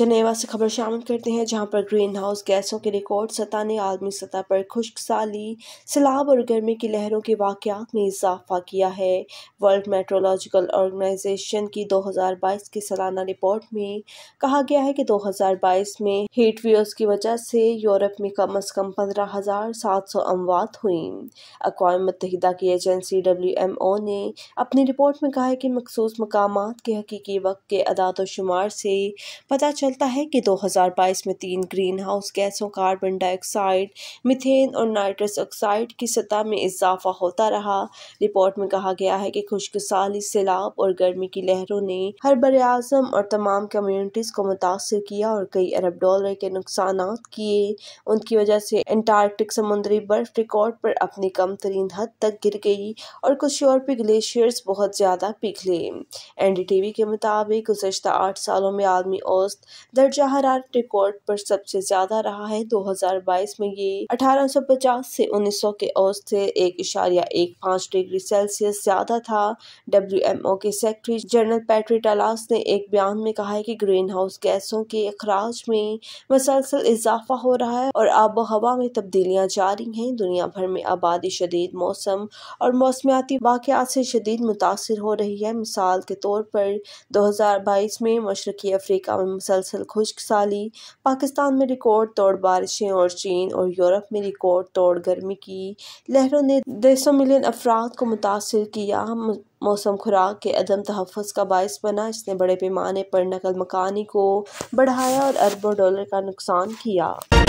जनेवा से खबर शामिल करते हैं जहां पर ग्रीन हाउस गैसों के रिकॉर्ड सतह ने आलमी सतह पर खुश्क साली सैलाब और गर्मी की लहरों के वाकत में इजाफा किया है वर्ल्ड मेट्रोलॉजिकल ऑर्गेनाइजेशन की 2022 की सालाना रिपोर्ट में कहा गया है कि 2022 में हीट वेव्स की वजह से यूरोप में कम अज कम पंद्रह हज़ार सात सौ अमवात हुई अकवा मुतहदा की एजेंसी डब्ल्यू एम ओ ने अपनी रिपोर्ट में कहा है कि मखसूस मकाम के हकीकी वक्त के अदात शुमार से पता चल चलता है कि 2022 में तीन ग्रीन हाउस गैसों कार्बन डाइऑक्साइड मिथेन और नाइट्रस ऑक्साइड की सतह में इजाफा होता रहा रिपोर्ट में कहा गया है कि खुश्क साली सैलाब और गर्मी की लहरों ने हर बर अजम और तमाम कम्यूनिटीज़ को मुतासर किया और कई अरब डॉलर के नुकसान किए उनकी वजह से अंटार्कटिक समुद्री बर्फ रिकॉर्ड पर अपनी कम तरीन हद तक गिर गई और कुछ यूरोपीय ग्लेशियर्स बहुत ज़्यादा पिघले एनडीटीवी के मुताबिक गुजशत आठ सालों में आदमी औस्त दर्जा हरारत रिकॉर्ड पर सबसे ज्यादा रहा है 2022 में ये 1850 से 1900 के औसत से एक इशारिया एक पाँच डिग्री सेल्सियस ज्यादा था ओ के सेक्रेटरी जनरल पैट्री टलास ने एक बयान में कहा है कि ग्रीन हाउस गैसों के अखराज में मसलसल इजाफा हो रहा है और आबो हवा में तब्दीलियां जारी हैं दुनिया भर में आबादी शदीद मौसम और मौसमियाती वाकत से शदीद मुतासर हो रही है मिसाल के तौर पर दो हजार बाईस में मशरकी अफ्रीका में मुसलसल मुसलसल खुश्क साली पाकिस्तान में रिकॉर्ड तोड़ बारिशें और चीन और यूरोप में रिकॉर्ड तोड़ गर्मी की लहरों ने डेढ़ मिलियन अफराद को मुतासर किया मौसम खुराक के अदम तहफ़ का बायस बना इसने बड़े पैमाने पर नकल मकानी को बढ़ाया और अरबों डॉलर का नुकसान किया